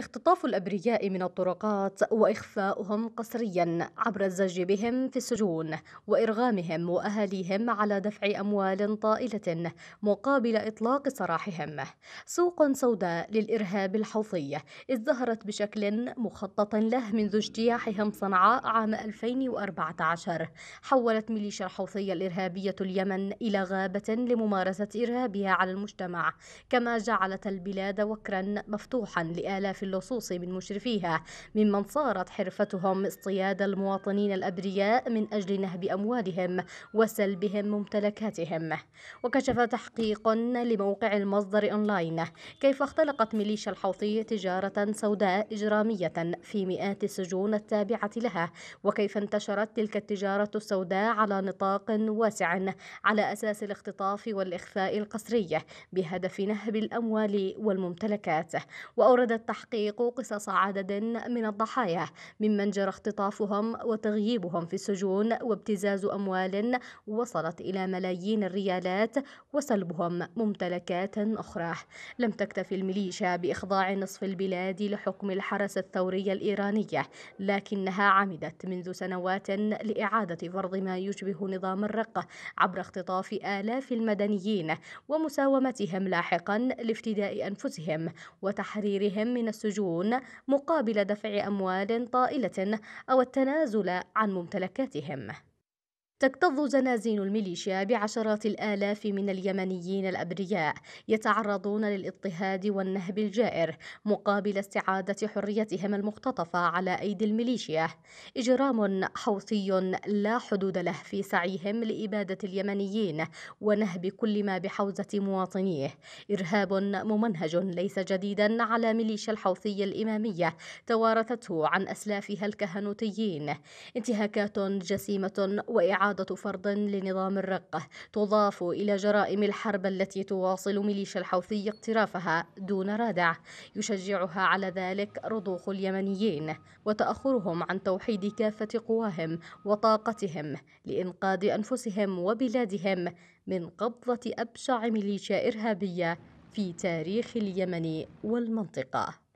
اختطاف الأبرياء من الطرقات وإخفاؤهم قسريا عبر الزج بهم في السجون وإرغامهم وأهاليهم على دفع أموال طائلة مقابل إطلاق سراحهم سوق سوداء للإرهاب الحوثي ازدهرت بشكل مخطط له منذ اجتياحهم صنعاء عام 2014 حولت ميليشيا الحوثية الإرهابية اليمن إلى غابة لممارسة إرهابها على المجتمع كما جعلت البلاد وكرا مفتوحا لآلاف اللصوص من مشرفيها ممن صارت حرفتهم اصطياد المواطنين الأبرياء من أجل نهب أموالهم وسلبهم ممتلكاتهم وكشف تحقيق لموقع المصدر أونلاين كيف اختلقت ميليشيا الحوثي تجارة سوداء إجرامية في مئات السجون التابعة لها وكيف انتشرت تلك التجارة السوداء على نطاق واسع على أساس الاختطاف والإخفاء القسري بهدف نهب الأموال والممتلكات وأورد التحقيق تحقيق قصص عدد من الضحايا ممن جرى اختطافهم وتغييبهم في السجون وابتزاز أموال وصلت إلى ملايين الريالات وسلبهم ممتلكات أخرى لم تكتف الميليشيا بإخضاع نصف البلاد لحكم الحرس الثوري الإيراني لكنها عمدت منذ سنوات لإعادة فرض ما يشبه نظام الرقة عبر اختطاف آلاف المدنيين ومساومتهم لاحقا لافتداء أنفسهم وتحريرهم من السجون السجون مقابل دفع أموال طائلة أو التنازل عن ممتلكاتهم تكتظ زنازين الميليشيا بعشرات الآلاف من اليمنيين الأبرياء يتعرضون للاضطهاد والنهب الجائر مقابل استعادة حريتهم المختطفة على أيدي الميليشيا إجرام حوثي لا حدود له في سعيهم لإبادة اليمنيين ونهب كل ما بحوزة مواطنيه إرهاب ممنهج ليس جديدا على ميليشيا الحوثي الإمامية توارثته عن أسلافها الكهنوتيين انتهاكات جسيمة وإعادة إعادة فرض لنظام الرقة تضاف إلى جرائم الحرب التي تواصل ميليشيا الحوثي اقترافها دون رادع يشجعها على ذلك رضوخ اليمنيين وتأخرهم عن توحيد كافة قواهم وطاقتهم لإنقاذ أنفسهم وبلادهم من قبضة أبشع ميليشيا إرهابية في تاريخ اليمن والمنطقة